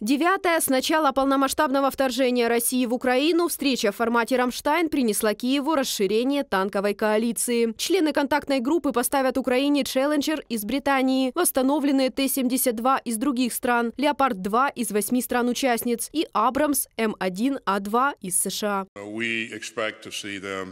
Девятая. С начала полномасштабного вторжения России в Украину встреча в формате «Рамштайн» принесла Киеву расширение танковой коалиции. Члены контактной группы поставят Украине «Челленджер» из Британии, восстановленные Т-72 из других стран, «Леопард-2» из восьми стран-участниц и «Абрамс» М1А2 из США.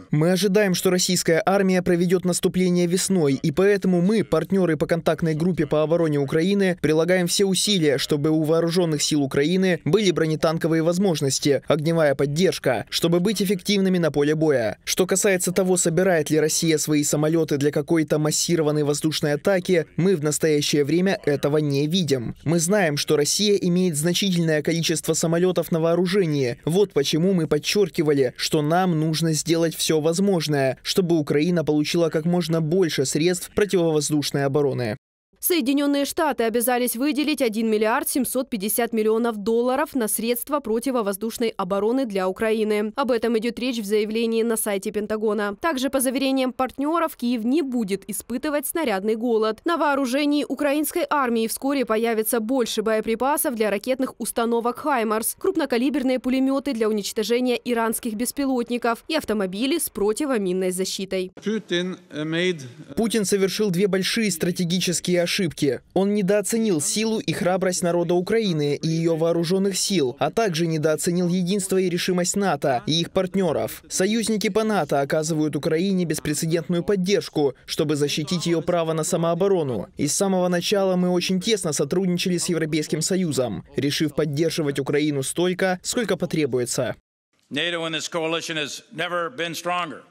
Мы ожидаем, что российская армия проведет наступление весной, и поэтому мы, партнеры по контактной группе по обороне Украины, прилагаем все усилия, чтобы у вооруженных сил сил Украины были бронетанковые возможности, огневая поддержка, чтобы быть эффективными на поле боя. Что касается того, собирает ли Россия свои самолеты для какой-то массированной воздушной атаки, мы в настоящее время этого не видим. Мы знаем, что Россия имеет значительное количество самолетов на вооружении. Вот почему мы подчеркивали, что нам нужно сделать все возможное, чтобы Украина получила как можно больше средств противовоздушной обороны. Соединенные Штаты обязались выделить 1 миллиард 750 миллионов долларов на средства противовоздушной обороны для Украины. Об этом идет речь в заявлении на сайте Пентагона. Также, по заверениям партнеров, Киев не будет испытывать снарядный голод. На вооружении украинской армии вскоре появится больше боеприпасов для ракетных установок «Хаймарс», крупнокалиберные пулеметы для уничтожения иранских беспилотников и автомобили с противоминной защитой. Путин э, э, совершил две большие стратегические ошибки ошибки. Он недооценил силу и храбрость народа Украины и ее вооруженных сил, а также недооценил единство и решимость НАТО и их партнеров. Союзники по НАТО оказывают Украине беспрецедентную поддержку, чтобы защитить ее право на самооборону. И с самого начала мы очень тесно сотрудничали с Европейским Союзом, решив поддерживать Украину столько, сколько потребуется.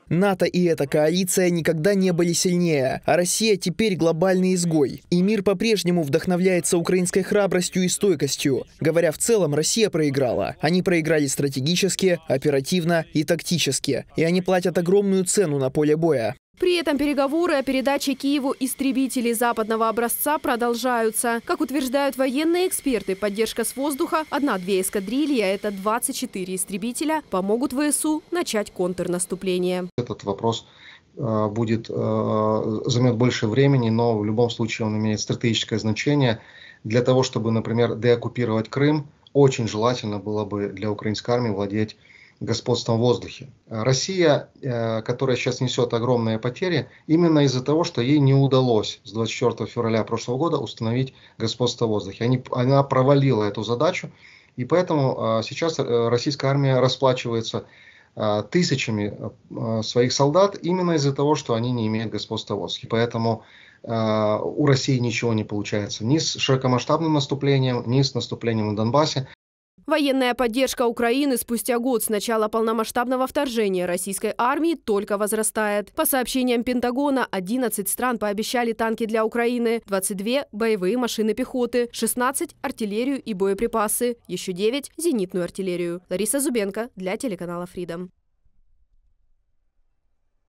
НАТО и эта коалиция никогда не были сильнее, а Россия теперь глобальный изгой. И мир по-прежнему вдохновляется украинской храбростью и стойкостью. Говоря в целом, Россия проиграла. Они проиграли стратегически, оперативно и тактически. И они платят огромную цену на поле боя. При этом переговоры о передаче Киеву истребителей западного образца продолжаются. Как утверждают военные эксперты, поддержка с воздуха, одна-две эскадрильи, а это 24 истребителя, помогут ВСУ начать контрнаступление. Этот вопрос э, будет, э, займет больше времени, но в любом случае он имеет стратегическое значение для того, чтобы, например, деоккупировать Крым, очень желательно было бы для украинской армии владеть господством в воздухе. Россия, э, которая сейчас несет огромные потери, именно из-за того, что ей не удалось с 24 февраля прошлого года установить господство в воздухе. Они, она провалила эту задачу, и поэтому э, сейчас э, российская армия расплачивается тысячами своих солдат именно из-за того, что они не имеют господства в воздухе. Поэтому у России ничего не получается ни с широкомасштабным наступлением, ни с наступлением в Донбассе. Военная поддержка Украины спустя год с начала полномасштабного вторжения российской армии только возрастает. По сообщениям Пентагона, 11 стран пообещали танки для Украины, 22 – боевые машины пехоты, 16 – артиллерию и боеприпасы, еще 9 – зенитную артиллерию. Лариса Зубенко для телеканала Freedom.